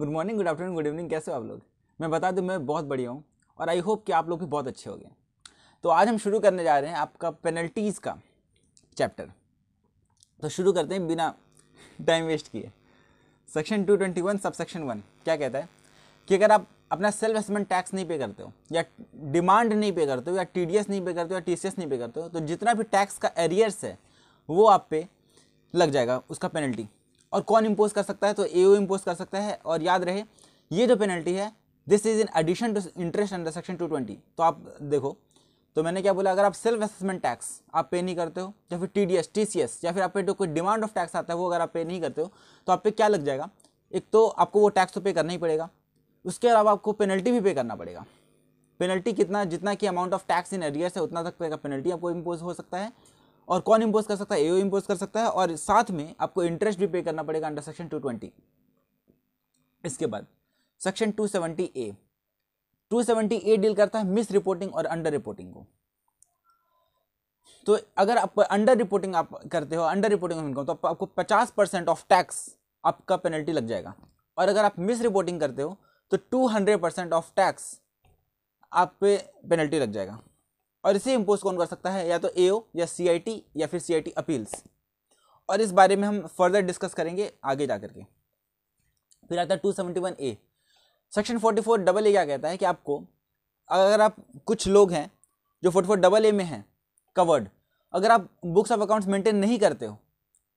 good morning good afternoon good evening कैसे हो आप लोग मैं बता दूं मैं बहुत बढ़िया हूँ और आई होप कि आप लोग भी बहुत अच्छे हो गए तो आज हम शुरू करने जा रहे हैं आपका पेनल्टीज़ का चैप्टर तो शुरू करते हैं बिना टाइम वेस्ट किए section two twenty one sub section one क्या कहता है कि अगर आप अपना सेल्फ असेसमेंट टैक्स नहीं पे करते हो या डिमांड नहीं पे करते हो या टी नहीं पे करते हो या टी नहीं पे करते हो तो जितना भी टैक्स का एरियर्स है वो आप पे लग जाएगा उसका पेनल्टी और कौन इम्पोज कर सकता है तो ए इम्पोज कर सकता है और याद रहे ये जो पेनल्टी है this is in addition to interest under section two twenty तो आप देखो तो मैंने क्या बोला अगर आप सेल्फ असेसमेंट टैक्स आप पे नहीं करते हो या फिर T D S T C S या फिर आप पे जो कोई डिमांड ऑफ टैक्स आता है वो अगर आप पे नहीं करते हो तो आप पे क्या लग जाएगा एक तो आपको वो टैक्स तो पे करना ही पड़ेगा उसके अलावा आपको पेनल्टी भी पे करना पड़ेगा पेनल्टी कितना जितना कि amount of tax in arrears है उतना तक पे का पेनल्टी आपको इम्पोज हो सकता है और कौन इम्पोज कर सकता है एओ इम्पोज कर सकता है और साथ में आपको इंटरेस्ट भी पे करना पड़ेगा अंडर सेक्शन 220 इसके बाद सेक्शन 270 ए 270 ए डील करता है मिस रिपोर्टिंग और अंडर रिपोर्टिंग को तो अगर आप अंडर रिपोर्टिंग आप करते हो अंडर रिपोर्टिंग ऑफ इनकम तो आपको पचास परसेंट ऑफ टैक्स आपका पेनल्टी लग जाएगा और अगर आप मिस रिपोर्टिंग करते हो तो two hundred percent of tax आप पे पेनल्टी लग जाएगा और इसे इम्पोज कौन कर सकता है या तो ए या सी या फिर सी अपील्स और इस बारे में हम फर्दर डिस्कस करेंगे आगे जा करके फिर आता है two seventy one A section forty four double A क्या कहता है कि आपको अगर आप कुछ लोग हैं जो फोर्टी फोर डबल ए में हैं कवर्ड अगर आप बुक्स ऑफ अकाउंट्स मेंटेन नहीं करते हो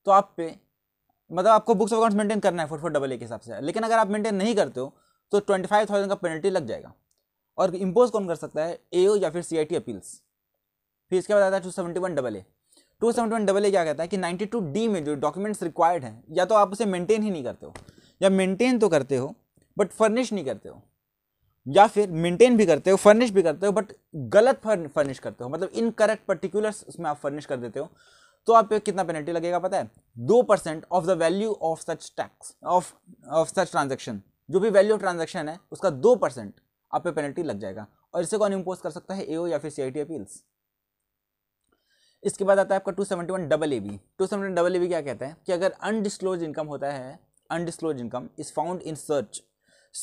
तो आप पे मतलब आपको बुक्स ऑफ अकाउंट्स मेंटेन करना है फोर्टी फोर डबल ए के हिसाब से लेकिन अगर आप मेंटेन नहीं करते हो तो ट्वेंटी फाइव थाउजेंड का पेनल्टी लग जाएगा और इम्पोज कौन कर सकता है ए या फिर सी अपील्स फिर इसके बाद आता है two seventy one double A two seventy one double A क्या कहता है कि नाइन्टी टू डी में जो डॉक्यूमेंट्स रिक्वायर्ड हैं या तो आप उसे मेंटेन ही नहीं करते हो या मेंटेन तो करते हो बट फर्निश नहीं करते हो या फिर मेंटेन भी करते हो फर्निश भी करते हो बट गलत फर्निश करते हो मतलब इनकरेक्ट पर्टिकुलर्स उसमें आप फर्निश कर देते हो तो आप कितना पेनल्टी लगेगा पता है दो percent of the value of such tax of of such transaction जो भी वैल्यू ऑफ ट्रांजेक्शन है उसका दो परसेंट आप पे पेनल्टी लग जाएगा और इसे कौन इम्पोज कर सकता है ए या फिर सी अपील्स इसके बाद आता है आपका two seventy one double A B two seventy double A B क्या कहता है कि अगर अनडिस्क्लोज इनकम होता है undisclosed income is found in search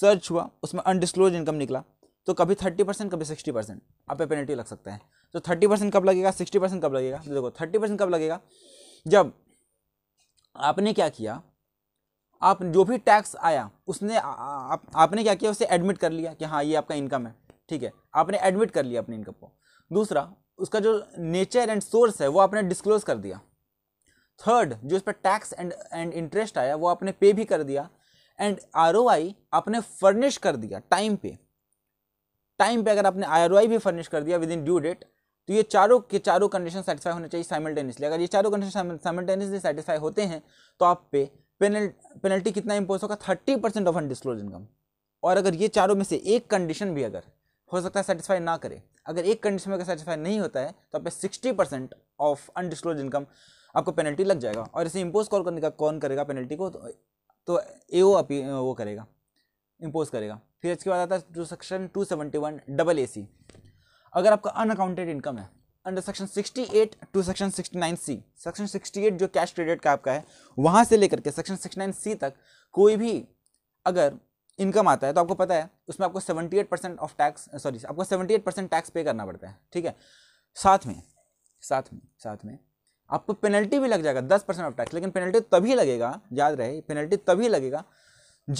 search हुआ उसमें अनडिस्क्लोज इनकम निकला तो कभी थर्टी परसेंट कभी सिक्सटी परसेंट आप पे पेनल्टी लग सकता है तो थर्टी परसेंट कब लगेगा सिक्सटी परसेंट कब लगेगा तो देखो थर्टी परसेंट कब लगेगा जब आपने क्या किया आप जो भी टैक्स आया उसने आप, आपने क्या किया उसे एडमिट कर लिया कि हाँ ये आपका इनकम है ठीक है आपने एडमिट कर लिया अपने इनकम को दूसरा उसका जो नेचर एंड सोर्स है वो आपने डिस्क्लोज कर दिया थर्ड जो इस पर टैक्स एंड एंड इंटरेस्ट आया वो आपने पे भी कर दिया एंड आर आपने फर्निश कर दिया टाइम पे टाइम पे अगर आपने आई भी फर्निश कर दिया विद इन ड्यू डेट तो ये चारों के चारों कंडीशन सेटिस्फाई होने चाहिए साइमल्टेनियसली अगर ये चारों कंडीशन साइमल्टेनियसली सेटिस्फाई होते हैं तो आप पे पेनल्टी कितना इम्पोज होगा thirty percent of undisclosed income और अगर ये चारों में से एक कंडीशन भी अगर हो सकता है सेटिस्फाई ना करे अगर एक कंडीशन में अगर सेटिस्फाई नहीं होता है तो आप sixty percent of undisclosed income आपको पेनल्टी लग जाएगा और इसे इम्पोज कॉल करने का कौन करेगा पेनल्टी को तो ए तो ओ वो करेगा इम्पोज करेगा फिर इसके बाद आता है two section two seventy one double A C अगर आपका अनअकाउंटेड इनकम है under section 68 to section 69 C section 68 जो कैश क्रेडिट का आपका है वहाँ से लेकर के सेक्शन 69 सी तक कोई भी अगर इनकम आता है तो आपको पता है उसमें आपको 78 परसेंट ऑफ टैक्स सॉरी आपको 78 परसेंट टैक्स पे करना पड़ता है ठीक है साथ में साथ में साथ में आपको पेनल्टी भी लग जाएगा दस परसेंट ऑफ टैक्स लेकिन पेनल्टी तभी लगेगा याद रहे पेनल्टी तभी लगेगा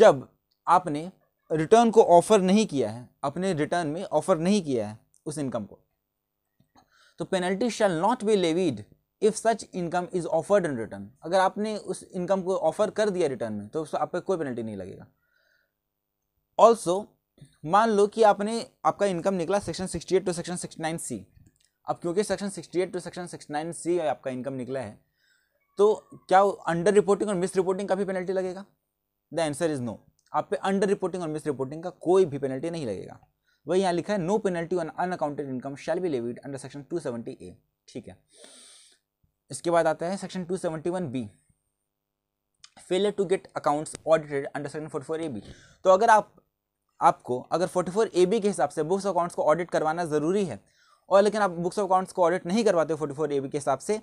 जब आपने रिटर्न को ऑफर नहीं किया है अपने रिटर्न में ऑफर नहीं किया है उस इनकम को तो penalty shall not be levied if such income is offered in return अगर आपने उस इनकम को ऑफर कर दिया रिटर्न में तो उस आप पर कोई पेनल्टी नहीं लगेगा ऑल्सो मान लो कि आपने आपका इनकम निकला section eight to section nine C अब क्योंकि section eight to section nine C आपका इनकम निकला है तो क्या अंडर रिपोर्टिंग और मिस रिपोर्टिंग का भी पेनल्टी लगेगा द आंसर इज़ नो आप पे अंडर रिपोर्टिंग और मिस रिपोर्टिंग का कोई भी पेनल्टी नहीं लगेगा वही यहाँ लिखा है no penalty on unaccounted income shall be levied under section two seventy A ठीक है इसके बाद आता है section two seventy one B failure to get accounts audited under section forty four A B तो अगर आप आपको अगर फोर्टी फोर ए बी के हिसाब से बुक्स अकाउंट्स को ऑडिट करवाना ज़रूरी है और लेकिन आप बुक्स ऑफ अकाउंट्स को ऑडिट नहीं करवाते फोर्टी फोर ए बी के हिसाब से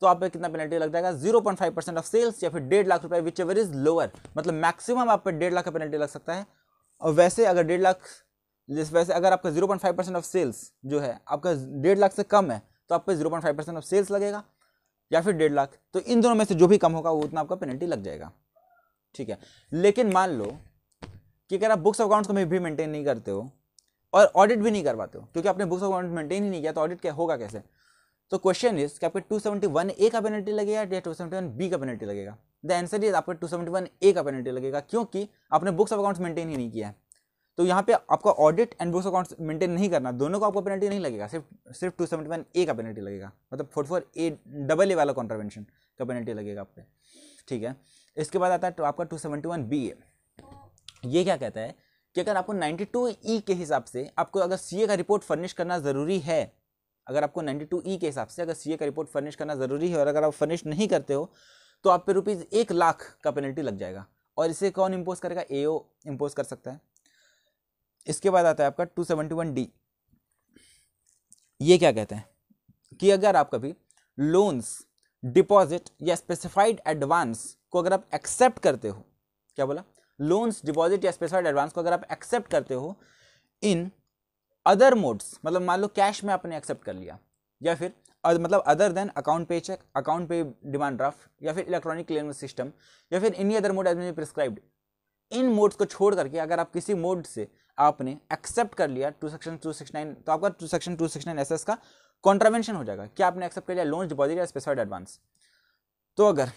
तो आप पे कितना पेनल्टी लग जाएगा zero point five percent of sales या फिर डेढ़ लाख रुपए विच एवर इज लोअर मतलब मैक्सिमम आप पे डेढ़ लाख का पेनल्टी लग सकता है और वैसे अगर डेढ़ लाख जिस वैसे अगर आपका zero point five percent of sales जो है आपका डेढ़ लाख से कम है तो आप पे zero point five percent of sales लगेगा या फिर डेढ़ लाख तो इन दोनों में से जो भी कम होगा वो उतना आपका पेनल्टी लग जाएगा ठीक है लेकिन मान लो कि अगर आप बुक्स ऑफ अकाउंट्स को भी मेंटेन नहीं करते हो और ऑडिट भी नहीं करवाते हो क्योंकि आपने बुक्स अकाउंट मेंटेन ही नहीं किया तो ऑडिट क्या होगा कैसे तो क्वेश्चन इज कि आपके टू सेवेंटी वन ए का पेनल्टी लगेगा या टू सेवेंटी वन बी का पेनल्टी लगेगा द आंसर इज आपका टू सेवेंटी वन ए का पेनल्टी लगेगा क्योंकि आपने बुक्स ऑफ अकाउंट्स मेंटेन ही नहीं किया है तो यहाँ पे आपका audit and books account maintain नहीं करना दोनों को आपको पेनल्टी नहीं लगेगा सिर्फ सिर्फ टू सेवेंटी वन ए का पेनल्टी लगेगा मतलब four four A double A वाला कॉन्ट्रावेंशन का पेनल्टी लगेगा आप पे ठीक है इसके बाद आता है तो आपका two seventy one B A ये क्या कहता है कि अगर आपको नाइन्टी टू ई के हिसाब से आपको अगर सी ए का रिपोर्ट फर्निश करना ज़रूरी है अगर आपको नाइन्टी टू ई के हिसाब से अगर सी ए का रिपोर्ट फर्निश करना ज़रूरी है और अगर आप फर्निश नहीं करते हो तो आप पे रुपीज़ एक लाख का पेनल्टी लग जाएगा और इसे कौन इम्पोज करेगा ए ओ इम्पोज कर सकता है इसके बाद आता है आपका टू सेवेंटी वन डी ये क्या कहते हैं कि अगर आप कभी लोन्स डिपॉजिट या स्पेसिफाइड एडवांस को अगर आप एक्सेप्ट करते हो क्या बोला लोन्स डिपॉजिट या स्पेसिफाइड एडवांस को अगर आप एक्सेप्ट करते हो इन अदर मोड्स मतलब मान लो कैश में आपने एक्सेप्ट कर लिया या फिर अद, मतलब other than account payee cheque account payee demand draft या फिर इलेक्ट्रॉनिक क्लेमेंस सिस्टम या फिर any other mode as prescribed in modes को छोड़ करके अगर आप किसी मोड से आपने एक्सेप्ट कर लिया two section two six nine तो आपका two section two six nine S S का कॉन्ट्रावेंशन हो जाएगा क्या आपने एक्सेप्ट कर लिया लोन डिपॉजिट या स्पेसिफाइड एडवांस तो अगर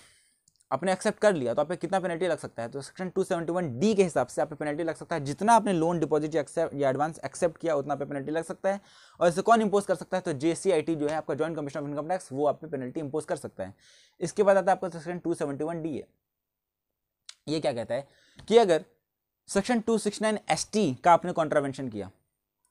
आपने एक्सेप्ट कर लिया तो आप कितना पेनल्टी लग सकता है तो सेक्शन वन डी के हिसाब से आप पेनल्टी लग सकता है जितना आपने लोन डिपॉजिट या एडवांस एक्सेप्ट किया उतना पे पेनल्टी लग सकता है और इसे कौन इंपोज कर सकता है तो टी जो है आपका joint commissioner of income tax वो आप पेनल्टी इंपोज कर सकता है इसके बाद आता है आपका सेक्शन टू डी है ये क्या कहता है कि अगर सेक्शन 269 टी का आपने कॉन्ट्रावेंशन किया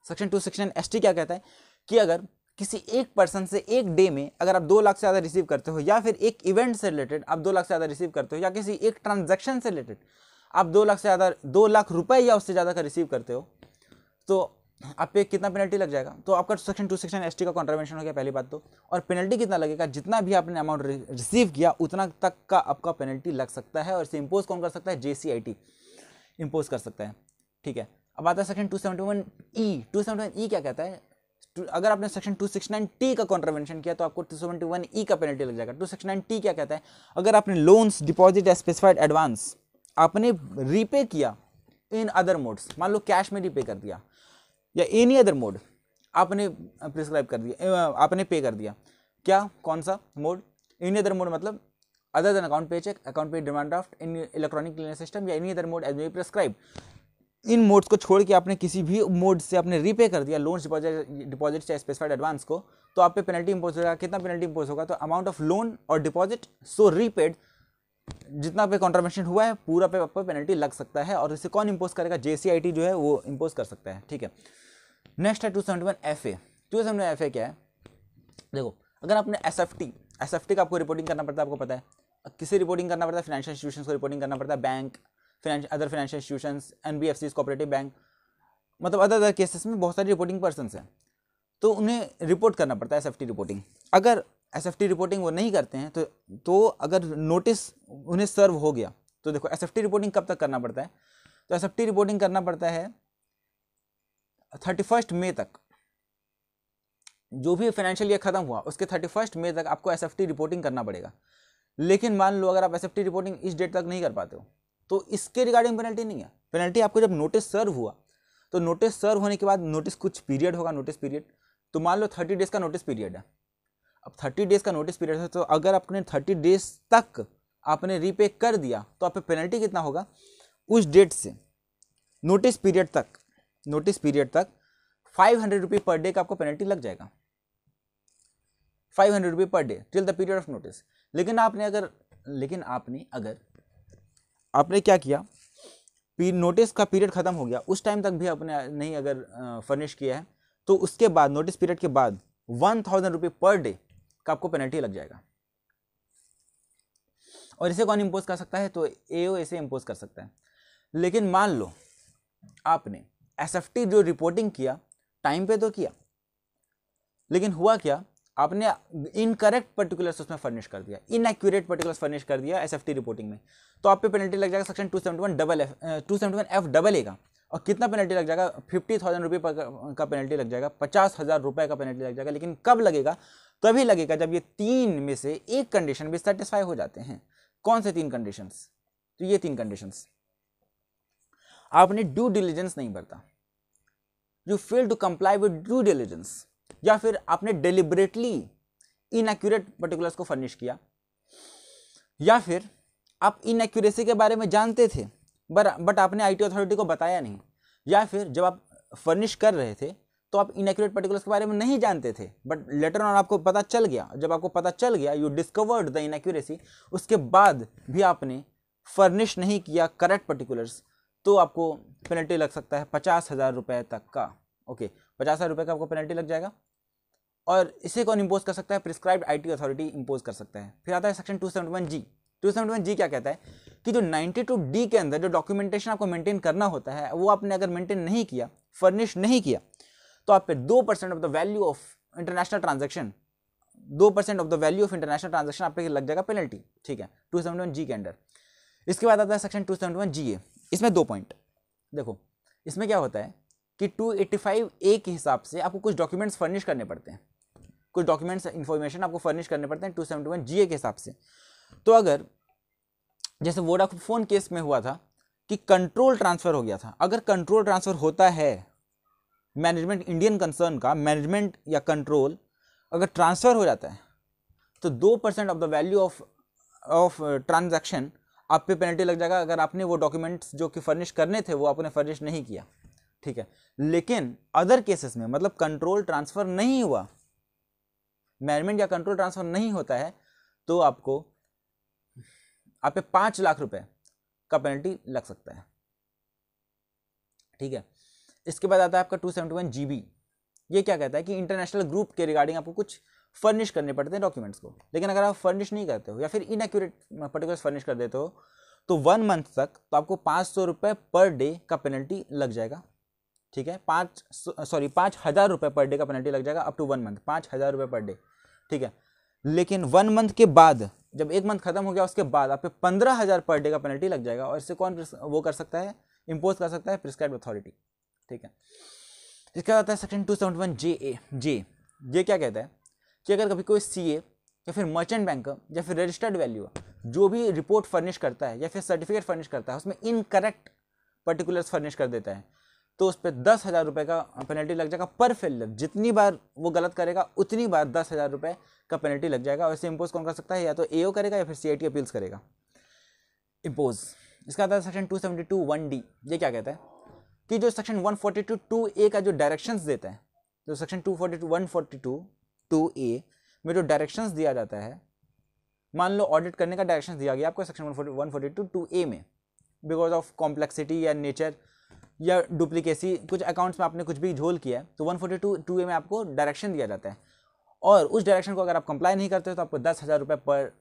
सेक्शन 269 टी क्या कहता है कि अगर किसी एक पर्सन से एक डे में अगर आप दो लाख से ज़्यादा रिसीव करते हो या फिर एक इवेंट से रिलेटेड आप दो लाख से ज़्यादा रिसीव करते हो या किसी एक ट्रांजैक्शन से रिलेटेड आप दो लाख से ज़्यादा दो लाख रुपए या उससे ज़्यादा का रिसीव करते हो तो आप पे कितना पेनल्टी लग जाएगा तो आपका सेक्शन टू सेक्शन एस का कॉन्ट्रावेंशन हो गया पहली बात तो और पेनल्टी कितना लगेगा जितना भी आपने अमाउंट रिसीव किया उतना तक का आपका पेनल्टी लग सकता है और इसे इम्पोज कौन कर सकता है जे इम्पोज कर सकता है ठीक है अब आता है section two seventy one E two seventy one E क्या कहता है अगर आपने section two six nine T का कॉन्ट्रवेंशन किया तो आपको टू सेवेंटी वन ई का पेनल्टी लग जाएगा टू सिक्स नाइन टी क्या कहता है अगर आपने लोन्स डिपॉजिट या स्पेसिफाइड एडवांस आपने रीपे किया इन अदर मोड्स मान लो कैश में रीपे कर दिया या एनी अदर मोड आपने प्रिस्क्राइब कर दिया आपने पे कर दिया क्या कौन सा मोड एनी अदर मोड मतलब other than account payee cheque account payee demand draft in electronic clearance system या any other mode as may prescribe in modes को छोड़ के आपने किसी भी मोड से आपने रीपे कर दिया लोन डिपॉजिट डिपॉजिट चाहे स्पेसिफाइड एडवांस को तो आप पे पेनल्टी इम्पोज होगा कितना पेनल्टी इम्पोज होगा तो अमाउंट ऑफ लोन और डिपॉजिट सो रीपेड जितना पे कॉन्ट्रावेंशन हुआ है पूरा पे आपको पेनल्टी लग सकता है और इसे कौन इम्पोज करेगा जे जो है वो इम्पोज कर सकता है ठीक है नेक्स्ट है two seventy one F A two seventy one F A क्या है देखो अगर आपने S F T S F T का आपको रिपोर्टिंग करना पड़ता है आपको पता है किसे रिपोर्टिंग करना पड़ता है फाइनेंशियल इंस्टीट्यूशन को रिपोर्टिंग करना पड़ता है bank other financial institution N B F C cooperative bank मतलब अदर अदर केसेस में बहुत सारी रिपोर्टिंग पर्सनस हैं तो उन्हें रिपोर्ट करना पड़ता है एस एफ टी रिपोर्टिंग अगर एस एफ टी रिपोर्टिंग वो नहीं करते हैं तो तो अगर नोटिस उन्हें सर्व हो गया तो देखो एस एफ टी रिपोर्टिंग कब तक करना पड़ता है तो एस एफ टी रिपोर्टिंग करना पड़ता है थर्टी फर्स्ट मे तक जो भी फाइनेंशियल ईयर ख़त्म हुआ उसके थर्टी फर्स्ट मे तक आपको एस एफ टी रिपोर्टिंग करना पड़ेगा लेकिन मान लो अगर आप एस रिपोर्टिंग इस डेट तक नहीं कर पाते हो तो इसके रिगार्डिंग पेनल्टी नहीं है पेनल्टी आपको जब नोटिस सर्व हुआ तो नोटिस सर्व होने के बाद नोटिस कुछ पीरियड होगा नोटिस पीरियड तो मान लो थर्टी डेज़ का नोटिस पीरियड है अब थर्टी डेज़ का नोटिस पीरियड है तो अगर आपने थर्टी डेज़ तक आपने रीपे कर दिया तो आप पेनल्टी कितना होगा उस डेट से नोटिस पीरियड तक नोटिस पीरियड तक five hundred rupee per day का आपको पेनल्टी लग जाएगा five hundred rupee per day till the period of notice लेकिन आपने अगर लेकिन आपने अगर आपने क्या किया पी नोटिस का पीरियड ख़त्म हो गया उस टाइम तक भी आपने नहीं अगर फर्निश किया है तो उसके बाद नोटिस पीरियड के बाद वन थाउजेंड रुपये पर डे का आपको पेनल्टी लग जाएगा और इसे कौन इम्पोज कर सकता है तो ए इसे इम्पोज कर सकता है लेकिन मान लो आपने एस जो रिपोर्टिंग किया टाइम पे तो किया लेकिन हुआ क्या आपने इनकरेक्ट पर्टिकुलर्स उसमें फर्निश कर दिया इनएक्यूरेट पर्टिकुलर्स फर्निश कर दिया एस रिपोर्टिंग में तो आप पे पेनल्टी लग जाएगा section two seventy one double F two seventy one F double A का और कितना पेनल्टी लग जाएगा फिफ्टी थाउजेंड रुपये का पेनल्टी लग जाएगा पचास हज़ार रुपये का पेनल्टी लग जाएगा लेकिन कब लगेगा तभी लगेगा जब ये तीन में से एक कंडीशन भी सेटिस्फाई हो जाते हैं कौन से तीन कंडीशंस तो ये तीन कंडीशंस आपने ड्यू डिलीजेंस नहीं बरता you fail to comply with due diligence या फिर आपने डिलिबरेटली इनएक्यूरेट पर्टिकुलर्स को फर्निश किया या फिर आप इनएक्यूरेसी के बारे में जानते थे बर बट आपने आईटी अथॉरिटी को बताया नहीं या फिर जब आप फर्निश कर रहे थे तो आप इनएक्यूरेट पर्टिकुलर्स के बारे में नहीं जानते थे बट लेटर ऑन आपको पता चल गया जब आपको पता चल गया यू डिस्कवर्ड द इनएक्यूरेसी उसके बाद भी आपने फर्निश नहीं किया करेक्ट पर्टिकुलर्स तो आपको पेनल्टी लग सकता है पचास हज़ार रुपये तक का ओके पचास हज़ार रुपये का आपको पेनल्टी लग जाएगा और इसे कौन इम्पोज कर सकता है प्रिस्क्राइब आईटी अथॉरिटी इम्पोज कर सकता है फिर आता है section two seventy one G two seventy one G क्या कहता है कि जो नाइन्टी टू डी के अंदर जो डॉक्यूमेंटेशन आपको मेंटेन करना होता है वो आपने अगर मेंटेन नहीं किया फर्निश नहीं किया तो आप पे दो percent of the value of international transaction दो percent of the value of international transaction आप लग जाएगा पेनल्टी ठीक है टू सेवेंटी वन जी के अंडर इसके बाद आता है section two seventy one G A इसमें दो पॉइंट देखो इसमें क्या होता है कि 285 ए के हिसाब से आपको कुछ डॉक्यूमेंट्स फर्निश करने पड़ते हैं कुछ डॉक्यूमेंट्स इन्फॉर्मेशन आपको फर्निश करने पड़ते हैं two seventy one G A के हिसाब से तो अगर जैसे फोन केस में हुआ था कि कंट्रोल ट्रांसफ़र हो गया था अगर कंट्रोल ट्रांसफ़र होता है मैनेजमेंट इंडियन कंसर्न का मैनेजमेंट या कंट्रोल अगर ट्रांसफ़र हो जाता है तो दो percent of the value of of transaction आप पे पेनल्टी लग जाएगा अगर आपने वो डॉक्यूमेंट्स जो कि फर्निश करने थे वो आपने फर्निश नहीं किया ठीक है लेकिन अदर केसेस में मतलब कंट्रोल ट्रांसफ़र नहीं हुआ मैनेजमेंट या कंट्रोल ट्रांसफ़र नहीं होता है तो आपको आप पे पांच लाख रुपए का पेनल्टी लग सकता है ठीक है इसके बाद आता है आपका टू सेवेंटी वन जी यह ये क्या कहता है कि इंटरनेशनल ग्रुप के रिगार्डिंग आपको कुछ फर्निश करने पड़ते हैं डॉक्यूमेंट्स को लेकिन अगर आप फर्निश नहीं करते हो या फिर इनएक्यूरेट पर्टिकुलर फर्निश कर देते हो तो वन मंथ तक तो आपको पाँच सौ रुपये पर डे का पेनल्टी लग जाएगा ठीक है पाँच सॉरी पाँच हज़ार रुपये पर डे का पेनल्टी लग जाएगा अप टू वन मंथ पाँच हज़ार रुपये पर डे ठीक है लेकिन वन मंथ के बाद जब एक मंथ खत्म हो गया उसके बाद आप पे पंद्रह हज़ार पर डे का पेनल्टी लग जाएगा और इसे कौन वो कर सकता है इम्पोज कर सकता है प्रिस्क्राइब अथॉरिटी ठीक है इसके बाद आता है section two seventy one J A J ये क्या कहता है कि अगर कभी कोई सी ए या फिर मर्चेंट बैंक या फिर रजिस्टर्ड वैल्यू जो भी रिपोर्ट फर्निश करता है या फिर सर्टिफिकेट फर्निश करता है उसमें इनकरेक्ट पर्टिकुलर्स फर्निश कर देता है तो उस पर दस हज़ार रुपये का पेनल्टी लग जाएगा पर फेलियर जितनी बार वो गलत करेगा उतनी बार दस हज़ार रुपये का पेनल्टी लग जाएगा और इसे इम्पोज कौन कर सकता है या तो ए करेगा या फिर सी अपील्स करेगा इम्पोज इसका आता है section two seventy two one D ये क्या कहता है कि जो section one forty two two A का जो डायरेक्शंस देता है जो section two forty two one forty two two A में जो डायरेक्शंस दिया जाता है मान लो ऑडिट करने का डायरेक्शन दिया गया आपको section one forty two two A में बिकॉज ऑफ कॉम्प्लेक्सिटी या नेचर या डुप्लीकेसी कुछ अकाउंट्स में आपने कुछ भी झोल किया है तो one forty two two A में आपको डायरेक्शन दिया जाता है और उस डायरेक्शन को अगर आप कंप्लाई नहीं करते हो तो आपको दस हज़ार रुपये पर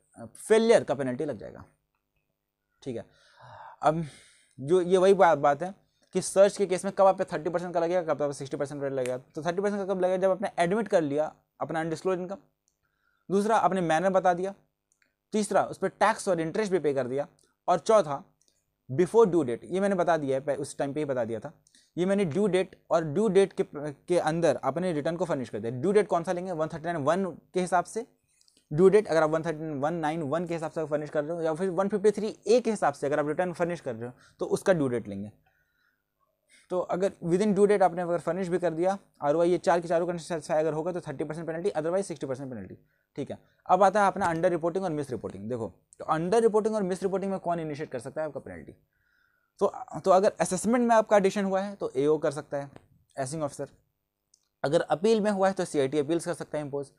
फेलियर का पेनल्टी लग जाएगा ठीक है अब जो ये वही बात बात है कि सर्च के केस में कब आप थर्टी परसेंट का लगेगा कब आप सिक्सटी परसेंट का लगेगा तो थर्टी परसेंट का कब लगेगा जब आपने एडमिट कर लिया अपना अनडिस्क्लोज इनकम दूसरा आपने मैनर बता दिया तीसरा उस पर टैक्स और इंटरेस्ट भी पे कर दिया और चौथा बिफोर ड्यू डेट ये मैंने बता दिया है उस टाइम पे ही बता दिया था ये मैंने ड्यू डेट और ड्यू डेट के के अंदर अपने रिटर्न को फर्निश कर दिया ड्यू डेट कौन सा लेंगे वन थर्टी नाइन वन के हिसाब से ड्यू डेट अगर आप one thirty one nine one के हिसाब से फर्निश कर रहे हो या फिर वन फिफ्टी थ्री ए के हिसाब से अगर आप रिटर्न फर्निश कर रहे हो तो उसका ड्यू डेट लेंगे तो अगर विद इन ड्यू डेट आपने अगर फर्निश भी कर दिया आर ये चार की चारों कंडीशन सेटिस्फाई अच्छा अगर होगा तो thirty percent penalty otherwise sixty percent penalty ठीक है अब आता है अपना अंडर रिपोर्टिंग और मिस रिपोर्टिंग देखो तो अंडर रिपोर्टिंग और मिस रिपोर्टिंग में कौन इनिशिएट कर सकता है आपका पेनल्टी तो तो अगर असेसमेंट में आपका एडिशन हुआ है तो ए कर सकता है एसिंग ऑफिसर अगर अपील में हुआ है तो सी अपील्स कर सकता है इम्पोज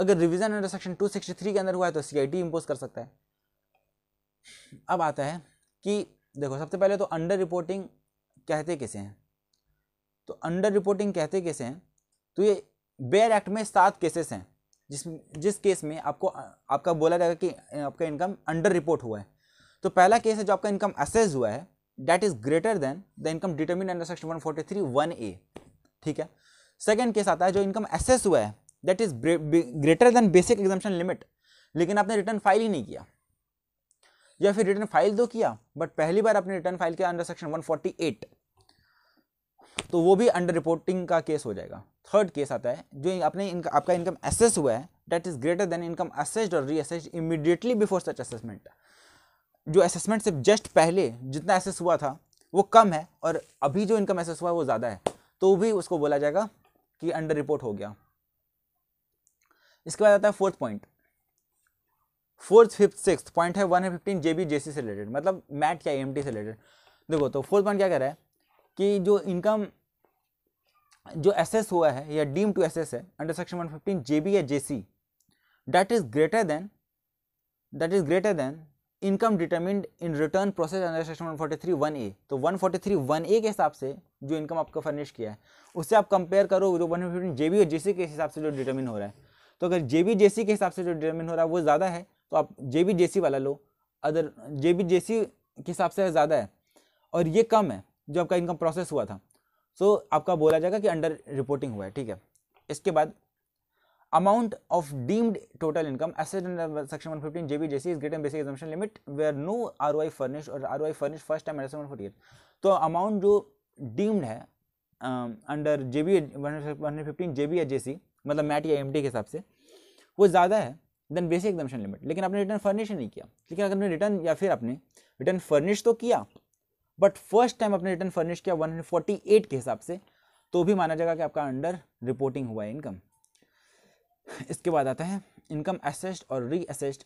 अगर रिविजन अंडर सेक्शन टू के अंदर हुआ है तो सी इम्पोज कर सकता है अब आता है कि देखो सबसे पहले तो अंडर रिपोर्टिंग कहते कैसे हैं तो अंडर रिपोर्टिंग कहते कैसे हैं तो ये बेयर एक्ट में सात केसेस हैं जिस जिस केस में आपको आपका बोला जाएगा कि आपका इनकम अंडर रिपोर्ट हुआ है तो पहला केस है जो आपका इनकम असेस हुआ है that is greater than the income determine under section one forty three one A ठीक है सेकेंड केस आता है जो इनकम असेस हुआ है that is greater than basic exemption limit लेकिन आपने रिटर्न फाइल ही नहीं किया या फिर रिटर्न फाइल तो किया बट पहली बार अपने रिटर्न फाइल किया अंडर सेक्शन 148 तो वो भी अंडर रिपोर्टिंग का केस हो जाएगा थर्ड केस आता है जो अपने इनका आपका इनकम एसेस हुआ है that is greater than income assessed और reassessed immediately before such assessment जो असेसमेंट से जस्ट पहले जितना एसेस हुआ था वो कम है और अभी जो इनकम एसेस हुआ है वो ज़्यादा है तो भी उसको बोला जाएगा कि अंडर रिपोर्ट हो गया इसके बाद आता है fourth point fourth fifth six point है वन है fifteen J B J C से रिलेटेड मतलब मैट क्या एम टी से रिलेटेड देखो तो फोर्थ पॉइंट क्या कह रहा है कि जो इनकम जो एसेस हुआ है या डीम टू एसेस है under section one fifteen J B या J C that is greater than that is greater than income determined in return process under section one forty three one A तो one forty three one A के हिसाब से जो income आपको furnish किया है उससे आप कंपेयर करो जो वन फिफ्टीन जे बी और जे सी के हिसाब से जो डिटर्मिन हो रहा है तो अगर जे बी जे सी के हिसाब से जो डिटर्मिन हो रहा है वो ज़्यादा है तो आप जे बी जे सी वाला लो अदर जे बी जे सी के हिसाब से ज़्यादा है और ये कम है जो आपका इनकम प्रोसेस हुआ था सो so, आपका बोला जाएगा कि अंडर रिपोर्टिंग हुआ है ठीक है इसके बाद amount of deemed total income section one fifteen J B J C is greater basic exemption limit we are no R Y I furnish और R Y furnish first time addition forty eight तो amount जो deemed है under J B one fifteen J B या J सी मतलब mat या M T के हिसाब से वो ज़्यादा है देन बेसिक एग्जामेशन लिमिट लेकिन आपने रिटर्न फर्निश नहीं किया लेकिन अगर आपने रिटर्न या फिर आपने रिटर्न फर्निश तो किया बट फर्स्ट टाइम आपने रिटर्न फर्निश किया 148 के हिसाब से तो भी माना जाएगा कि आपका अंडर रिपोर्टिंग हुआ है इनकम इसके बाद आता है इनकम असेस्ड और reassessed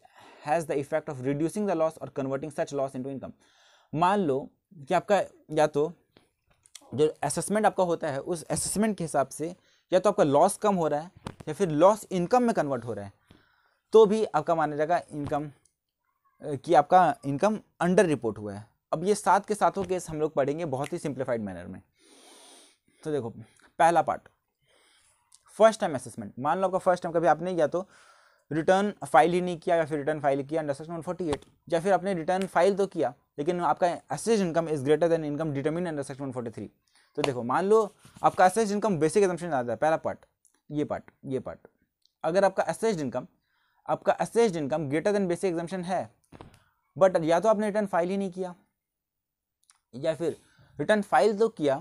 has the effect of reducing the loss और converting such loss into income मान लो कि आपका या तो जो असेसमेंट आपका होता है उस असेसमेंट के हिसाब से या तो आपका लॉस कम हो रहा है या फिर लॉस इनकम में कन्वर्ट हो रहा है तो भी आपका माना जाएगा इनकम कि आपका इनकम अंडर रिपोर्ट हुआ है अब ये सात के सातों केस हम लोग पढ़ेंगे बहुत ही सिंप्लीफाइड मैनर में तो देखो पहला पार्ट फर्स्ट टाइम असेसमेंट मान लो आपका फर्स्ट टाइम कभी आपने या तो रिटर्न फाइल ही नहीं किया या फिर रिटर्न फाइल किया अंडर सेक्शन 148 या फिर आपने रिटर्न फाइल तो किया लेकिन आपका assess income is greater than income determine under section one तो देखो मान लो आपका एसेज इनकम बेसिक एजम्पन आता है पहला पार्ट ये पार्ट ये पार्ट अगर आपका एसेज इनकम आपका assessed income greater than basic exemption है बट या तो आपने रिटर्न फाइल ही नहीं किया या फिर रिटर्न फाइल तो किया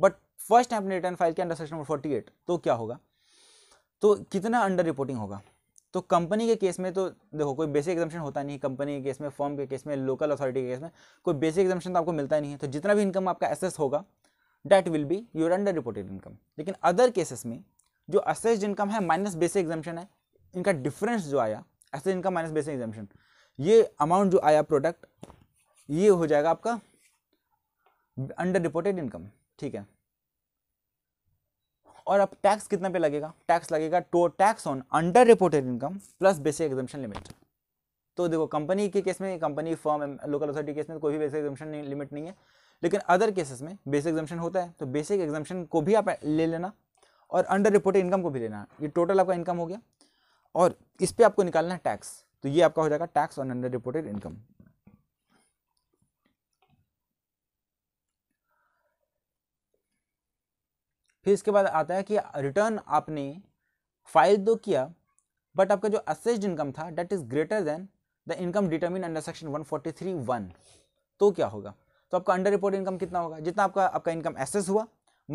बट फर्स्ट आपने रिटर्न फाइल किया under section number forty eight तो क्या होगा तो कितना अंडर रिपोर्टिंग होगा तो कंपनी के केस में तो देखो कोई बेसिक एग्जामेशन होता नहीं है कंपनी के केस में फॉर्म के केस में लोकल अथॉरिटी के केस में कोई बेसिक एग्जामेशन तो आपको मिलता ही नहीं है तो जितना भी इनकम आपका एसेस होगा that will be your under reported income लेकिन अदर केसेस में जो असेस्ड इनकम है माइनस बेसिक एग्जामेशन है इनका डिफरेंस जो आया ऐसे इनका माइनस बेसिक एग्जामेशन ये अमाउंट जो आया प्रोडक्ट ये हो जाएगा आपका अंडर रिपोर्टेड इनकम ठीक है और अब टैक्स कितना पे लगेगा टैक्स लगेगा to tax on under reported income plus basic exemption limit तो देखो कंपनी के केस में company firm local authority case में तो कोई भी बेसिक एग्जामेशन लिमिट नहीं है लेकिन अदर केसेस में बेसिक एग्जामेशन होता है तो बेसिक एग्जामेशन को भी आप ले लेना और अंडर रिपोर्टेड इनकम को भी लेना ये टोटल आपका इनकम हो गया और इस पर आपको निकालना है टैक्स तो ये आपका हो जाएगा tax on under reported income फिर इसके बाद आता है कि रिटर्न आपने फाइल तो किया बट आपका जो असेस्ड इनकम था that is greater than the income determine under section one forty one तो क्या होगा तो आपका अंडर रिपोर्ट इनकम कितना होगा जितना आपका आपका इनकम एसेस हुआ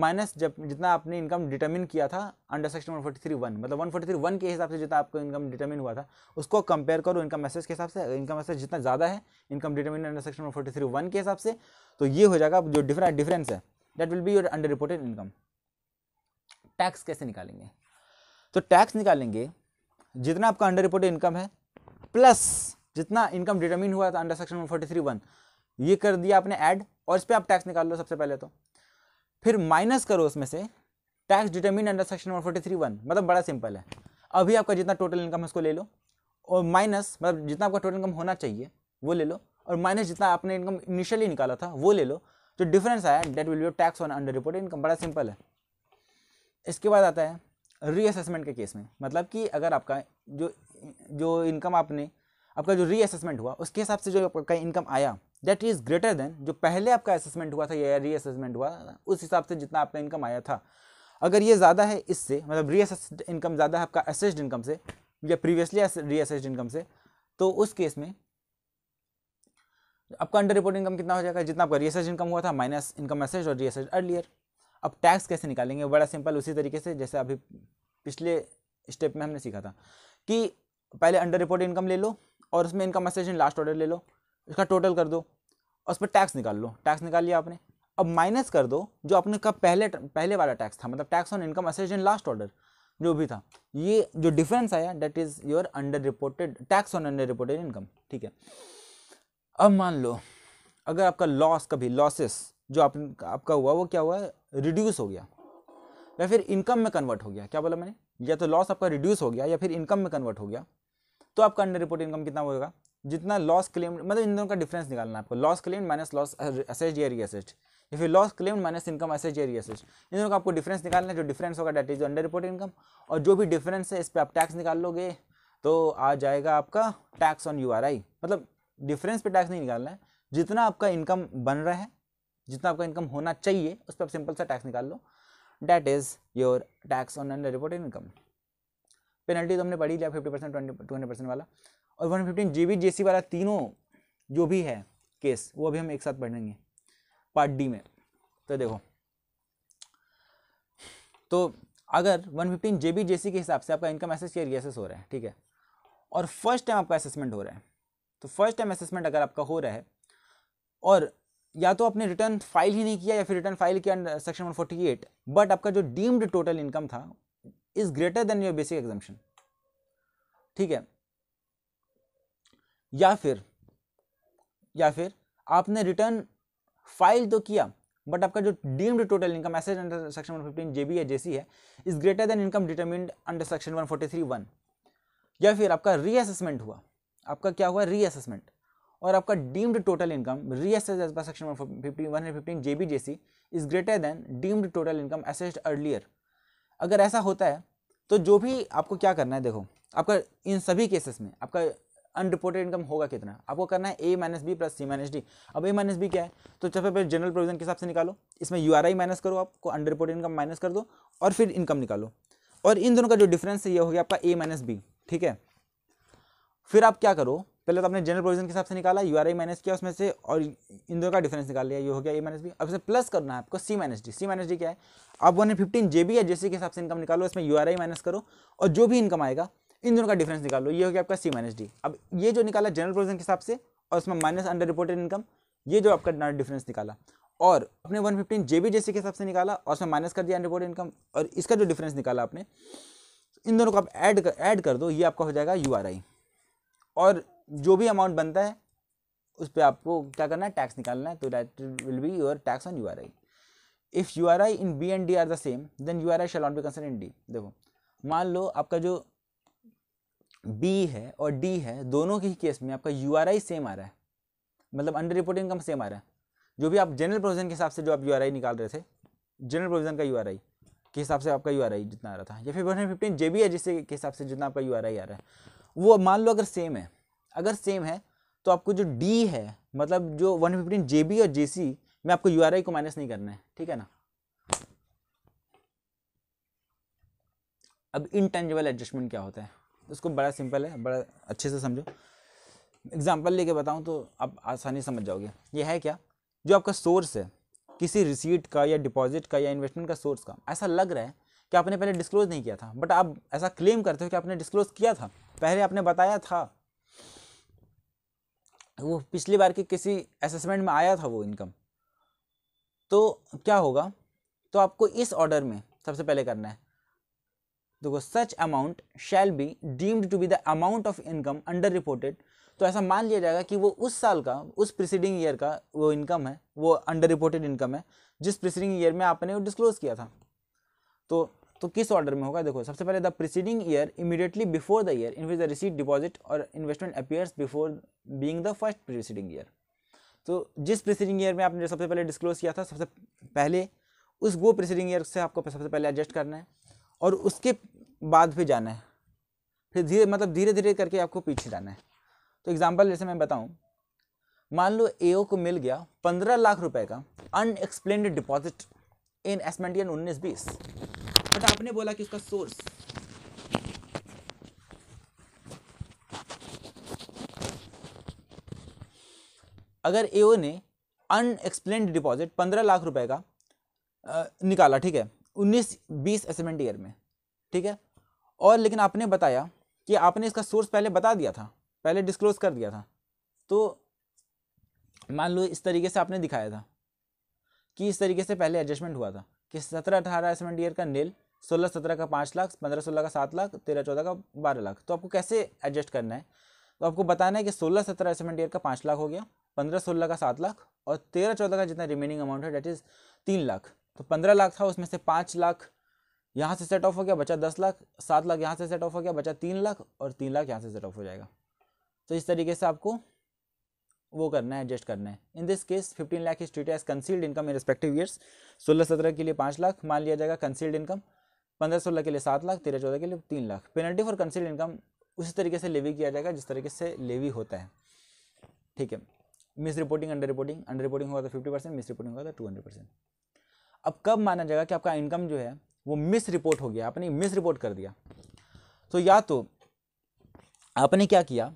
माइनस जब जितना आपने इनकम डिटर्मिन किया था under section one forty three one मतलब वन फोर्टी थ्री वन के हिसाब से जितना आपको इनकम डिटर्मिन हुआ था उसको कंपेयर करो इनकम मैसेज के हिसाब से इनकम मैसेज जितना ज़्यादा है income determine under section one forty three one के हिसाब से तो ये हो जाएगा जो डिफरेंट डिफरेंस है that will be your under reported income tax कैसे निकालेंगे तो टैक्स निकालेंगे जितना आपका अंडर रिपोर्टेड इनकम है प्लस जितना इनकम डिटर्मिन हुआ था under section one forty three one ये कर दिया आपने ऐड और इस पर आप टैक्स निकाल लो सबसे पहले तो फिर माइनस करो उसमें से tax determine under section one forty three one मतलब बड़ा सिंपल है अभी आपका जितना टोटल इनकम है उसको ले लो और माइनस मतलब जितना आपका टोटल इनकम होना चाहिए वो ले लो और माइनस जितना आपने इनकम इनिशियली निकाला था वो ले लो जो डिफरेंस आया that will be tax on under reported income बड़ा सिंपल है इसके बाद आता है रीअसेसमेंट के केस में मतलब कि अगर आपका जो जो इनकम आपने आपका जो रीअसेसमेंट हुआ उसके हिसाब से जो आपका इनकम आया दैट इज़ ग्रेटर देन जो पहले आपका असेसमेंट हुआ था या री असेसमेंट हुआ उस हिसाब से जितना आपका इनकम आया था अगर ये ज़्यादा है इससे मतलब री असेस्ड इनकम ज़्यादा है आपका असेस्ड इनकम से या प्रीवियसली री असेस्ड इनकम से तो उस केस में आपका अंडर रिपोर्ट इनकम कितना हो जाएगा जितना आपका रियसेज इनकम हुआ था माइनस इनकम असेस्ड और रियसेज अर्लियर अब टैक्स कैसे निकालेंगे बड़ा सिंपल उसी तरीके से जैसे अभी पिछले स्टेप में हमने सीखा था कि पहले अंडर रिपोर्ट इनकम ले लो और उसमें income assessed in last order ले लो इसका टोटल कर दो और उस पर टैक्स निकाल लो टैक्स निकाल लिया आपने अब माइनस कर दो जो अपने का पहले पहले वाला टैक्स था मतलब tax on income assess in last order जो भी था ये जो डिफरेंस आया that is your under reported tax on under reported income ठीक है अब मान लो अगर आपका लॉस कभी लॉसेस जो आप, आपका हुआ वो क्या हुआ रिड्यूस हो गया या फिर इनकम में कन्वर्ट हो गया क्या बोला मैंने या तो लॉस आपका रिड्यूस हो गया या फिर इनकम में कन्वर्ट हो गया तो आपका अंडर रिपोर्ट इनकम कितना होगा जितना लॉस क्लेम मतलब इन दोनों का डिफरेंस निकालना है आपको loss claim minus loss assessed या reassessed if you loss claimed minus income assessed या रीअसेस्ट इन दोनों का आपको डिफरेंस निकालना है जो डिफरेंस होगा that is under report income और जो भी डिफरेंस है इस पर आप टैक्स निकाल लोगे तो आ जाएगा आपका टैक्स ऑन यू मतलब डिफरेंस पर टैक्स नहीं निकालना है जितना आपका इनकम बन रहा है जितना आपका इनकम होना चाहिए उस पर आप सिंपल सा टैक्स निकाल लो that is your tax on under reported income penalty तो हमने पढ़ी लिया fifty percent twenty twenty percent वाला और one fifteen J B J C वाला तीनों जो भी है केस वो अभी हम एक साथ पढ़ेंगे पार्ट डी में तो देखो तो अगर 115 फिफ्टीन जे बी जे सी के हिसाब से आपका इनकम एसेस या रिएसेस हो रहा है ठीक है और फर्स्ट टाइम आपका असेसमेंट हो रहा है तो फर्स्ट टाइम असेसमेंट अगर आपका हो रहा है और या तो आपने रिटर्न फाइल ही नहीं किया या फिर रिटर्न फाइल किया सेक्शन 148 बट आपका जो डीम्ड टोटल इनकम था is greater than your basic exemption ठीक है या फिर या फिर आपने रिटर्न फाइल तो किया बट आपका जो deemed total income assessed under section J B या जेसी है is greater than income determined under section three one या फिर आपका रीअसेसमेंट हुआ आपका क्या हुआ रीअसेसमेंट और आपका deemed total income reassess as per section J B J C is greater than deemed total income assessed earlier अगर ऐसा होता है तो जो भी आपको क्या करना है देखो आपका इन सभी केसेस में आपका अनरिपोर्टेड इनकम होगा कितना आपको करना है A minus B plus C minus D अब ए माइनस बी क्या है तो चलो फिर जनरल प्रोविजन के हिसाब से निकालो इसमें यू आर आई माइनस करो आपको अंडर रिपोर्टेड इनकम माइनस कर दो और फिर इनकम निकालो और इन दोनों का जो डिफरेंस है ये हो गया आपका ए माइनस बी ठीक है फिर आप क्या करो पहले तो आपने जनरल प्रोविजन के हिसाब से निकाला यू आर आई माइनस किया उसमें से और इन दोनों का डिफरेंस निकाल लिया ये हो गया ए माइनस बी अब इसे प्लस करना है आपको C minus D C minus D क्या है आप वन फिफ्टीन जे बी या जे के हिसाब से इनकम निकालो इसमें यू आर आई माइनस करो और जो भी इनकम आएगा इन दोनों का डिफरेंस निकाल लो ये हो गया आपका सी माइनस डी अब ये जो निकाला जनरल प्रोविजन के हिसाब से और उसमें माइनस अंडर रिपोर्टेड इनकम ये जो आपका डिफरेंस निकाला और अपने वन फिफ्टीन जे बी के हिसाब से निकाला और उसमें माइनस कर दिया रिपोर्टेड इनकम और इसका जो डिफरेंस निकाला आपने इन दोनों को आप ऐड कर ऐड कर दो ये आपका हो जाएगा यू और जो भी अमाउंट बनता है उस पर आपको क्या करना है टैक्स निकालना है तो that will be your tax on you if you in B and D are the same then you are I shall not be concern in D देखो मान लो आपका जो बी है और डी है दोनों के ही केस में आपका यू सेम आ रहा है मतलब अंडर रिपोर्ट इनकम सेम आ रहा है जो भी आप जनरल प्रोविजन के हिसाब से जो आप यू निकाल रहे थे जनरल प्रोविजन का यू के हिसाब से आपका यू जितना आ रहा था या फिर वन फिफ्टीन जे बी है जिसके हिसाब से जितना आपका यू आ रहा है वो मान लो अगर सेम है अगर सेम है तो आपको जो डी है मतलब जो वन फिफ्टीन जे बी और जे सी में आपको यू को माइनस नहीं करना है ठीक है ना अब इनटेंजिबल एडजस्टमेंट क्या होता है इसको बड़ा सिंपल है बड़ा अच्छे से समझो एग्जाम्पल लेके बताऊँ तो आप आसानी समझ जाओगे यह है क्या जो आपका सोर्स है किसी रिसीट का या डिपॉजिट का या इन्वेस्टमेंट का सोर्स का ऐसा लग रहा है कि आपने पहले डिस्क्लोज नहीं किया था बट आप ऐसा क्लेम करते हो कि आपने डिस्क्लोज किया था पहले आपने बताया था वो पिछली बार के किसी असेसमेंट में आया था वो इनकम तो क्या होगा तो आपको इस ऑर्डर में सबसे पहले करना है देखो such amount shall be deemed to be the amount of income under reported तो ऐसा मान लिया जाएगा कि वो उस साल का उस प्रिसीडिंग ईयर का वो इनकम है वो अंडर रिपोर्टेड इनकम है जिस प्रिसीडिंग ईयर में आपने वो डिस्क्लोज किया था तो तो किस ऑर्डर में होगा देखो सबसे पहले the preceding year immediately before the year in which the receipt deposit और investment appears before being the first preceding year तो जिस प्रिसीडिंग ईयर में आपने सबसे पहले डिस्क्लोज किया था सबसे पहले उस वो प्रिसीडिंग ईयर से आपको सबसे पहले एडजस्ट करना है और उसके बाद फिर जाना है फिर धीरे मतलब धीरे धीरे करके आपको पीछे जाना है तो एग्ज़ाम्पल जैसे मैं बताऊँ मान लो ए को मिल गया पंद्रह लाख रुपए का अनएक्सप्लेन डिपॉजिट इन एसमेंटियन उन्नीस बीस बट आपने बोला कि उसका सोर्स अगर ए ने अनएक्सप्लेन डिपॉजिट पंद्रह लाख रुपए का निकाला ठीक है उन्नीस बीस असेसमेंट ईयर में ठीक है और लेकिन आपने बताया कि आपने इसका सोर्स पहले बता दिया था पहले डिस्क्लोज कर दिया था तो मान लो इस तरीके से आपने दिखाया था कि इस तरीके से पहले एडजस्टमेंट हुआ था कि सत्रह अठारह असेसमेंट ईयर का नील सोलह सत्रह का पाँच लाख पंद्रह सोलह का सात लाख तेरह चौदह का बारह लाख तो आपको कैसे एडजस्ट करना है तो आपको बताना है कि सोलह सत्रह असेसमेंट ईयर का पाँच लाख हो गया पंद्रह सोलह का सात लाख और तेरह चौदह का जितना रिमेनिंग अमाउंट है डेट इज़ तीन लाख तो पंद्रह लाख था उसमें से पाँच लाख यहाँ से सेट ऑफ हो गया बचा दस लाख सात लाख यहाँ से सेट ऑफ हो गया बचा तीन लाख और तीन लाख यहाँ से सेट ऑफ हो जाएगा तो इस तरीके से आपको वो करना है एडजस्ट करना है in this case fifteen lakh is treat as concealed income in respective years सोलह सत्रह के लिए पाँच लाख मान लिया जाएगा कंसील्ड इनकम पंद्रह सोलह के लिए सात लाख तेरह चौदह के लिए तीन lakh penalty for concealed income उसी तरीके से लेवी किया जाएगा जिस तरीके से लेवी होता है ठीक है misreporting under reporting under reporting होगा तो फिफ्टी परसेंट मिस रिपोर्टिंग होगा तो टू हंड्रेड परसेंट अब कब माना जाएगा कि आपका इनकम जो है वो मिस रिपोर्ट हो गया आपने मिस रिपोर्ट कर दिया तो या तो आपने क्या किया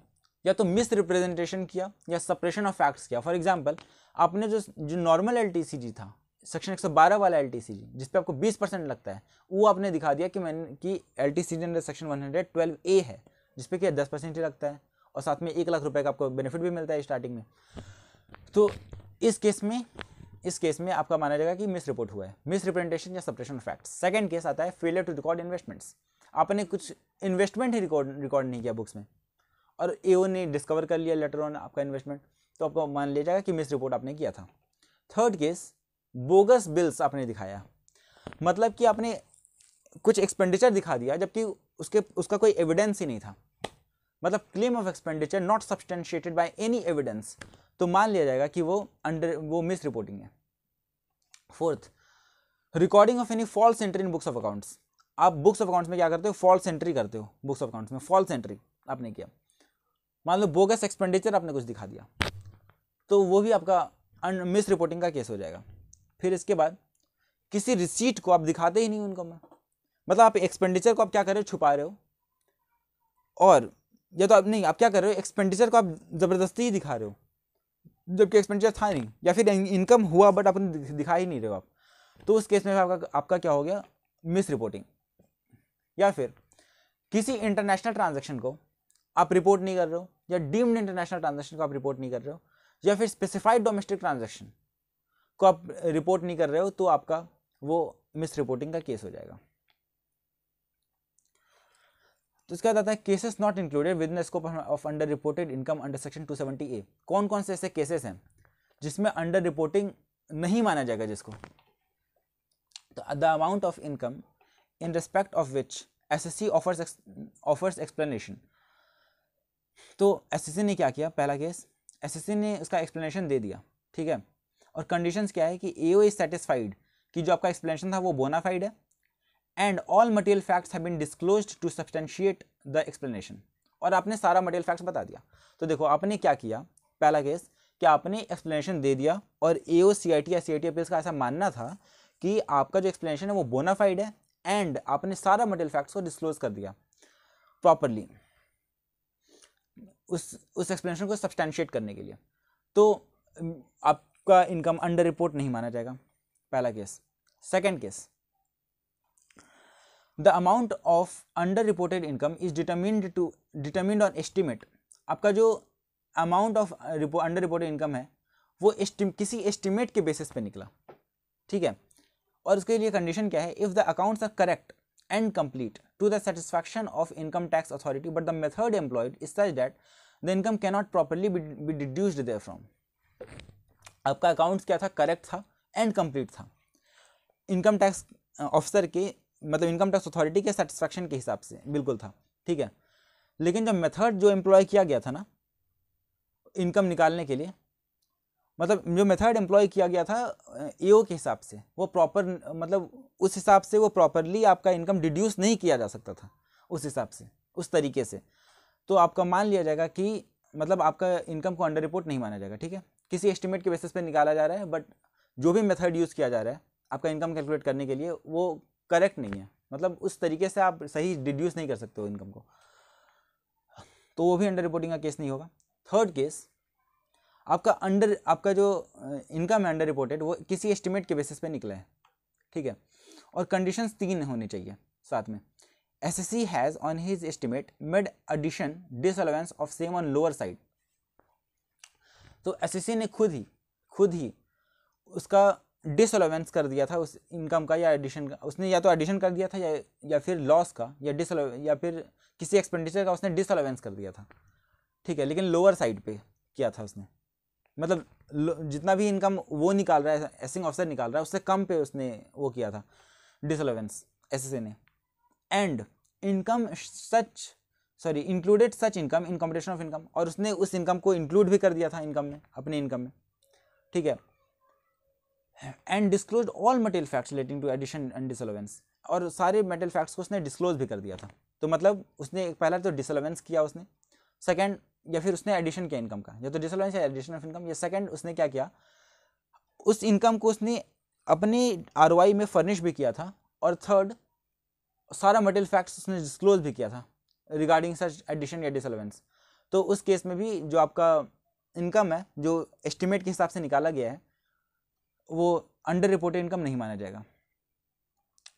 या तो मिस रिप्रेजेंटेशन किया या सप्रेशन ऑफ फैक्ट्स किया फॉर एग्जाम्पल आपने जो जो नॉर्मल एल था सेक्शन 112 वाला एल टी जिस जिसपे आपको 20 परसेंट लगता है वो आपने दिखा दिया कि मैंने कि L T under section one A है जिस कि क्या 10 परसेंट ही लगता है और साथ में एक लाख रुपए का आपको बेनिफिट भी मिलता है स्टार्टिंग में तो इस केस में इस केस में आपका माना जाएगा कि मिस रिपोर्ट हुआ है मिस रिप्रेजेंटेशन या suppression of fact second case आता है फेलियर टू रिकॉर्ड इन्वेस्टमेंट्स आपने कुछ इन्वेस्टमेंट ही रिकॉर्ड रिकॉर्ड नहीं किया बुक्स में और ए ने डिस्कवर कर लिया लेटर ऑन आपका इन्वेस्टमेंट तो आपको मान लिया जाएगा कि मिस रिपोर्ट आपने किया था थर्ड केस बोगस बिल्स आपने दिखाया मतलब कि आपने कुछ एक्सपेंडिचर दिखा दिया जबकि उसके उसका कोई एविडेंस ही नहीं था मतलब claim of expenditure not substantiated by any evidence तो मान लिया जाएगा कि वो अंडर वो मिस रिपोर्टिंग है fourth recording of any false entry in books of accounts आप बुक्स ऑफ अकाउंट्स में क्या करते हो फॉल्स एंट्री करते हो बुक्स ऑफ अकाउंट्स में फॉल्स एंट्री आपने किया मान लो बोगस एक्सपेंडिचर आपने कुछ दिखा दिया तो वो भी आपका मिस रिपोर्टिंग का केस हो जाएगा फिर इसके बाद किसी रिसीट को आप दिखाते ही नहीं उनको मैं मतलब आप एक्सपेंडिचर को आप क्या कर रहे हो छुपा रहे हो और या तो आप नहीं आप क्या कर रहे हो एक्सपेंडिचर को आप ज़बरदस्ती ही दिखा रहे हो जबकि एक्सपेंडिचर था नहीं या फिर इनकम हुआ बट अपन दिखा ही नहीं रहे हो आप तो उस केस में आपका आपका क्या हो गया मिस रिपोर्टिंग या फिर किसी इंटरनेशनल ट्रांजेक्शन को आप रिपोर्ट नहीं कर रहे हो या डीम्ड इंटरनेशनल ट्रांजेक्शन को आप रिपोर्ट नहीं कर रहे हो या फिर स्पेसिफाइड डोमेस्टिक ट्रांजेक्शन को आप रिपोर्ट नहीं कर रहे हो तो आपका वो मिस रिपोर्टिंग का केस हो जाएगा तो इसका आता है cases not included within scope of under reported income under section 270 A कौन कौन से ऐसे केसेस हैं जिसमें अंडर रिपोर्टिंग नहीं माना जाएगा जिसको तो the amount of income in respect of which assessee offers offers explanation तो एस एस सी ने क्या किया पहला केस एस एस सी ने उसका एक्सप्लेनेशन दे दिया ठीक है और कंडीशंस क्या है कि ए ओ इज सेटिस्फाइड कि जो आपका एक्सप्लेनेशन था वो बोनाफाइड है and all material facts have been disclosed to substantiate the explanation और आपने सारा मटेरियल फैक्ट्स बता दिया तो देखो आपने क्या किया पहला केस कि आपने एक्सप्लेनेशन दे दिया और ए ओ सी आई टी या सी आई टी अपील्स का ऐसा मानना था कि आपका जो एक्सप्लेनेशन है वो बोनाफाइड है एंड आपने सारा मटेरियल फैक्ट्स को डिस्क्लोज कर दिया प्रॉपरली उस उस एक्सप्लेनेशन को सब्सटेंशिएट करने के लिए तो आपका इनकम अंडर रिपोर्ट नहीं माना जाएगा पहला case second case the amount of under reported income is determined to determined on estimate आपका जो amount of under reported income है वो एस्टिम किसी एस्टिमेट के बेसिस पे निकला ठीक है और उसके लिए कंडीशन क्या है if the accounts are correct and complete to the satisfaction of income tax authority but the method employed is such that the income not properly be deduced therefrom आपका अकाउंट क्या था correct था and complete था income tax officer के मतलब income tax authority के satisfaction के हिसाब से बिल्कुल था ठीक है लेकिन जो मेथड जो एम्प्लॉय किया गया था ना इनकम निकालने के लिए मतलब जो मेथड एम्प्लॉय किया गया था ए के हिसाब से वो प्रॉपर मतलब उस हिसाब से वो प्रॉपरली आपका इनकम डिड्यूस नहीं किया जा सकता था उस हिसाब से उस तरीके से तो आपका मान लिया जाएगा कि मतलब आपका इनकम को अंडर रिपोर्ट नहीं माना जाएगा ठीक है किसी एस्टिमेट के बेसिस पे निकाला जा रहा है बट जो भी मेथड यूज़ किया जा रहा है आपका इनकम कैलकुलेट करने के लिए वो करेक्ट नहीं है मतलब उस तरीके से आप सही डिड्यूस नहीं कर सकते हो इनकम को तो वो भी अंडर रिपोर्टिंग का केस नहीं होगा थर्ड केस आपका अंडर आपका जो इनकम है अंडर रिपोर्टेड वो किसी एस्टिमेट के बेसिस पे निकला है ठीक है और कंडीशंस तीन होने चाहिए साथ में assessee has on his estimate made addition disallowance of same on lower side तो एस एस सी ने खुद ही खुद ही उसका डिसोलोवेंस कर दिया था उस इनकम का या एडिशन का उसने या तो एडिशन कर दिया था या या फिर लॉस का या डिसोलो या फिर किसी एक्सपेंडिचर का उसने डिसोलोवेंस कर दिया था ठीक है लेकिन लोअर साइड पे किया था उसने मतलब जितना भी इनकम वो निकाल रहा है एसिंग ऑफिसर निकाल रहा है उससे कम पे उसने वो किया था डिसोलोवेंस एस ने and income such sorry included such income in competition of income और उसने उस इनकम को इंक्लूड भी कर दिया था इनकम में अपने इनकम में ठीक है and disclose all material facts relating to addition and disallowance और सारे मेटल फैक्ट्स को उसने डिस्क्लोज भी कर दिया था तो मतलब उसने पहला तो डिसलोवेंस किया उसने सेकेंड या फिर उसने एडिशन किया इनकम का या तो डिसलोवेंस या एडिशन ऑफ इनकम या सेकेंड उसने क्या किया उस इनकम को उसने अपनी आर में फर्निश भी किया था और थर्ड सारा मटेरियल फैक्ट्स उसने डिस्क्लोज भी किया था रिगार्डिंग सच एडिशन या डिसलोवेंस तो उस केस में भी जो आपका इनकम है जो एस्टिमेट के हिसाब से निकाला गया है वो अंडर रिपोर्टेड इनकम नहीं माना जाएगा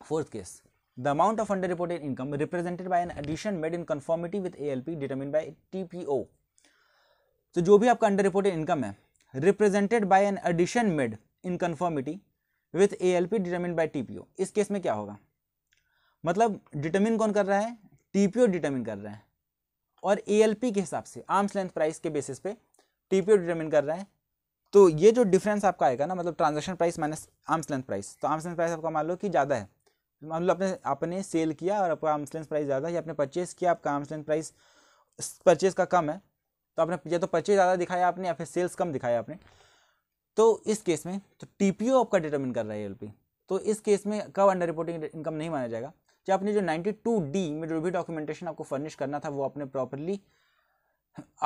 fourth case the amount of the amount of under reported income represented by an addition made L P determine by T P O तो जो भी आपका अंडर रिपोर्टेड इनकम है represented by an addition made in conformity with A L P determine by T P O इस case में क्या होगा मतलब डिटर्मिन कौन कर रहा है टी पी ओ डिटर्मिन कर रहा है और ए एल पी के हिसाब से आर्म्स लेंथ प्राइस के बेसिस पे टी पी ओ डिटर्मिन कर रहा है तो ये जो डिफरेंस आपका आएगा ना मतलब transaction price minus arm's length price तो आर्म्स लेंथ प्राइस आपका मान लो कि ज़्यादा है मान लो आपने आपने सेल किया और आपका आर्म्स लेंथ प्राइस ज़्यादा है या आपने परचेस किया आपका आर्म्स लेंथ प्राइस परचेज का कम है तो आपने या तो परचेज ज़्यादा दिखाया आपने या फिर सेल्स कम दिखाया आपने तो इस केस में तो टी आपका डिटर्मिन कर रहा है एल तो इस केस में कब अंडर रिपोर्टिंग इनकम नहीं माना जाएगा जब आपने जो नाइन्टी टू डी में जो भी डॉक्यूमेंटेशन आपको फर्निश करना था वो आपने प्रॉपरली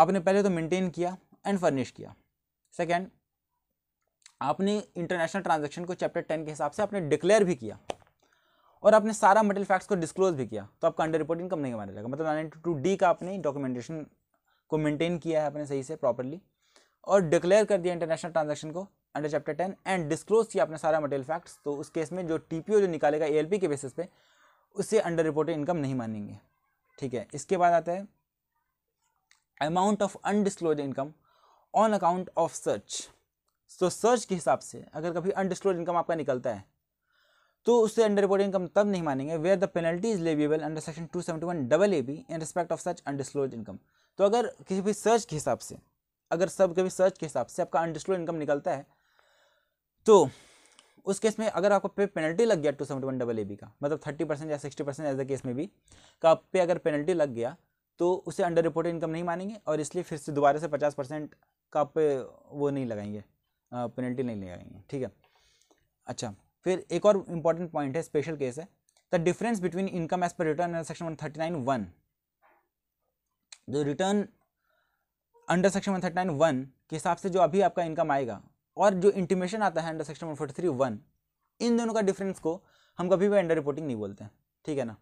आपने पहले तो मेंटेन किया एंड फर्निश किया सेकेंड आपने इंटरनेशनल ट्रांजेक्शन को चैप्टर टेन के हिसाब से आपने डिक्लेयर भी किया और आपने सारा मटेरियल फैक्ट्स को डिस्क्लोज भी किया तो आपका अंडर रिपोर्ट इनकम नहीं माना जाएगा मतलब नाइन टू डी का आपने डॉक्यूमेंटेशन को मेंटेन किया है अपने सही से प्रॉपरली और डिक्लेयर कर दिया इंटरनेशनल ट्रांजेक्शन को under chapter ten and disclose किया आपने सारा मटेरियल फैक्ट्स तो उस केस में जो टी जो निकालेगा ए के बेसिस पे उससे अंडर रिपोर्टेड इनकम नहीं मानेंगे ठीक है इसके बाद आता है amount of undisclosed income on account of search तो सर्च के हिसाब से अगर कभी अनडिस्क्लोज इनकम आपका निकलता है तो उससे अंडर रिपोर्ट इनकम तब नहीं मानेंगे where the penalty is leviable under section two seventy one double A B in respect of such undisclosed income तो अगर किसी भी सर्च के हिसाब से अगर सब कभी सर्च के हिसाब से आपका अनडिस्क्लोज इनकम निकलता है तो उस केस में अगर आपको पे पेनल्टी लग गया two seventy one double A B का मतलब थर्टी परसेंट या sixty percent as the case में भी का आप पे अगर पेनल्टी लग गया तो उसे अंडर रिपोर्टेड इनकम नहीं मानेंगे और इसलिए फिर से दोबारा से पचास परसेंट का पे वो नहीं लगाएंगे पेनल्टी नहीं लगाएंगे ठीक है अच्छा फिर एक और इम्पॉर्टेंट पॉइंट है स्पेशल केस है the difference between income as per return section one thirty nine one जो return under section one thirty nine one के हिसाब से जो अभी आपका इनकम आएगा और जो इंटीमेशन आता है under section one forty three one इन दोनों का डिफरेंस को हम कभी भी अंडर रिपोर्टिंग नहीं बोलते हैं ठीक है ना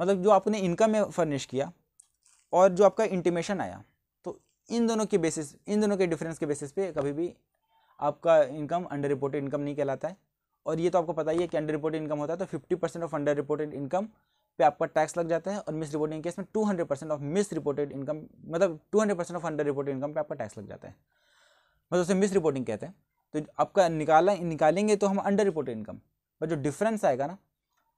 मतलब जो आपने इनकम में फर्निश किया और जो आपका इंटीमेशन आया तो इन दोनों के बेसिस इन दोनों के डिफरेंस के बेसिस पे कभी भी आपका इनकम अंडर रिपोर्टेड इनकम नहीं कहलाता है और ये तो आपको पता ही है कि अंडर रिपोर्टेड इनकम होता है तो fifty percent of under reported income पे आपका टैक्स लग जाता है और मिस रिपोर्टिंग केस में two hundred percent of misreported income मतलब two hundred percent of under reported income पे आपका टैक्स लग जाता है मतलब उसे मिस रिपोर्टिंग कहते हैं तो आपका निकाला निकालेंगे तो हम अंडर रिपोर्टेड इनकम पर जो डिफरेंस आएगा ना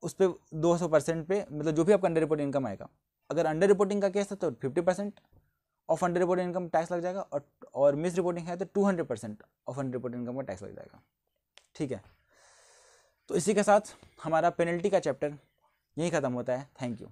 उस पर दो सौ परसेंट पे मतलब जो भी आपका अंडर रिपोर्ट इनकम आएगा अगर अंडर रिपोर्टिंग का केस है तो fifty percent of under reporting income tax लग जाएगा और और मिस रिपोर्टिंग है तो two hundred percent of under report income का टैक्स लग जाएगा ठीक है तो इसी के साथ हमारा पेनल्टी का चैप्टर यहीं ख़त्म होता है थैंक यू